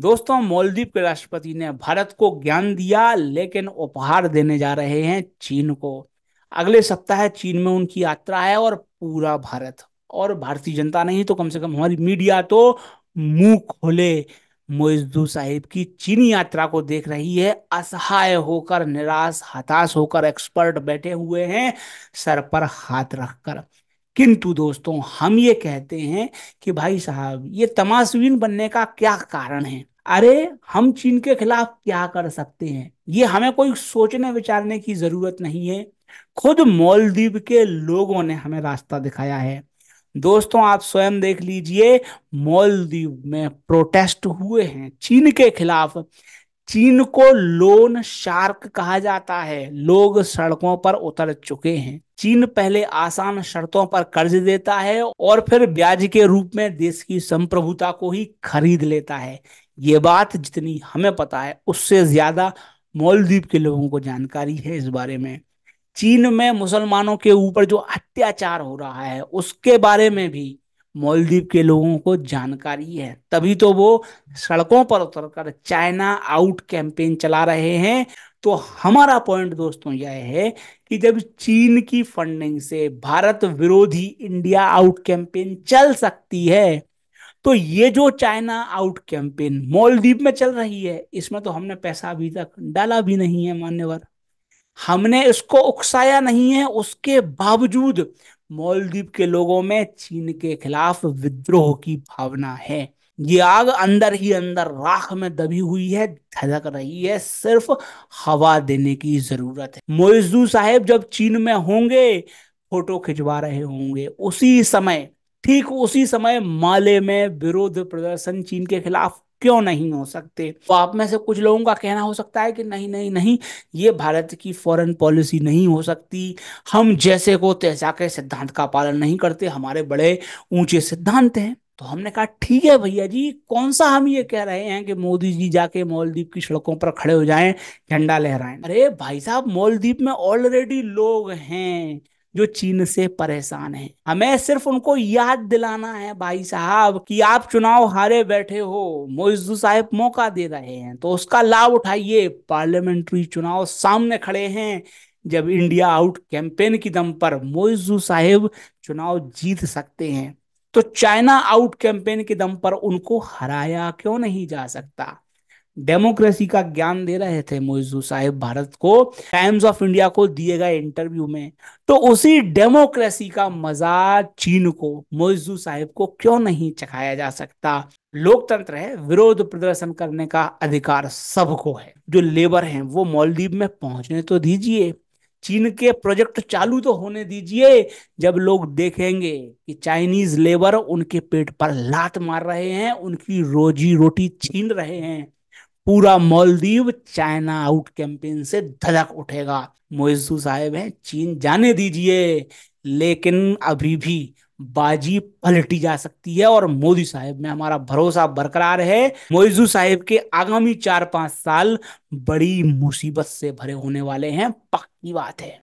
दोस्तों मालदीव के राष्ट्रपति ने भारत को ज्ञान दिया लेकिन उपहार देने जा रहे हैं चीन को अगले सप्ताह चीन में उनकी यात्रा है और पूरा भारत और भारतीय जनता नहीं तो कम से कम हमारी मीडिया तो मुंह खोले मोइजू साहिब की चीनी यात्रा को देख रही है असहाय होकर निराश हताश होकर एक्सपर्ट बैठे हुए हैं सर पर हाथ रखकर किंतु दोस्तों हम ये कहते हैं कि भाई साहब ये तमाशवीन बनने का क्या कारण है अरे हम चीन के खिलाफ क्या कर सकते हैं ये हमें कोई सोचने विचारने की जरूरत नहीं है खुद मालदीव के लोगों ने हमें रास्ता दिखाया है दोस्तों आप स्वयं देख लीजिए मालदीव में प्रोटेस्ट हुए हैं चीन के खिलाफ चीन को लोन शार्क कहा जाता है लोग सड़कों पर उतर चुके हैं चीन पहले आसान शर्तों पर कर्ज देता है और फिर ब्याज के रूप में देश की संप्रभुता को ही खरीद लेता है ये बात जितनी हमें पता है उससे ज्यादा मॉलद्वीप के लोगों को जानकारी है इस बारे में चीन में मुसलमानों के ऊपर जो अत्याचार हो रहा है उसके बारे में भी मोलदीप के लोगों को जानकारी है तभी तो वो सड़कों पर उतरकर चाइना आउट कैंपेन चला रहे हैं तो हमारा पॉइंट दोस्तों यह है कि जब चीन की फंडिंग से भारत विरोधी इंडिया आउट कैंपेन चल सकती है तो ये जो चाइना आउट कैंपेन मॉलदीप में चल रही है इसमें तो हमने पैसा अभी तक डाला भी नहीं है मान्यवर हमने इसको उकसाया नहीं है उसके बावजूद मॉलदीप के लोगों में चीन के खिलाफ विद्रोह की भावना है ये आग अंदर ही अंदर राख में दबी हुई है धधक रही है सिर्फ हवा देने की जरूरत है मोइजू साहेब जब चीन में होंगे फोटो खिंचवा रहे होंगे उसी समय ठीक उसी समय माले में विरोध प्रदर्शन चीन के खिलाफ क्यों नहीं हो सकते तो आप में से कुछ लोगों का कहना हो सकता है कि नहीं नहीं नहीं ये भारत की फॉरेन पॉलिसी नहीं हो सकती हम जैसे को तैसा के सिद्धांत का पालन नहीं करते हमारे बड़े ऊंचे सिद्धांत हैं तो हमने कहा ठीक है भैया जी कौन सा हम ये कह रहे हैं कि मोदी जी जाके मालदीप की सड़कों पर खड़े हो जाएं झंडा लहराएं अरे भाई साहब मालदीप में ऑलरेडी लोग हैं जो चीन से परेशान हैं हमें सिर्फ उनको याद दिलाना है भाई साहब कि आप चुनाव हारे बैठे हो मोजू साहब मौका दे रहे हैं तो उसका लाभ उठाइए पार्लियामेंट्री चुनाव सामने खड़े हैं जब इंडिया आउट कैंपेन की दम पर मोइजू साहेब चुनाव जीत सकते हैं तो चाइना आउट कैंपेन के दम पर उनको हराया क्यों नहीं जा सकता डेमोक्रेसी का ज्ञान दे रहे थे मोजू साहेब भारत को टाइम्स ऑफ इंडिया को दिए गए इंटरव्यू में तो उसी डेमोक्रेसी का मजा चीन को मोजू साहेब को क्यों नहीं चखाया जा सकता लोकतंत्र है विरोध प्रदर्शन करने का अधिकार सबको है जो लेबर हैं वो मालदीव में पहुंचने तो दीजिए चीन के प्रोजेक्ट चालू तो होने दीजिए जब लोग देखेंगे कि चाइनीज लेबर उनके पेट पर लात मार रहे हैं उनकी रोजी रोटी छीन रहे हैं पूरा मालदीव चाइना आउट कैंपेन से धड़क उठेगा मोइजू साहेब हैं चीन जाने दीजिए लेकिन अभी भी बाजी पलटी जा सकती है और मोदी साहब में हमारा भरोसा बरकरार है मोइजू साहब के आगामी चार पांच साल बड़ी मुसीबत से भरे होने वाले हैं पक्का ये बात है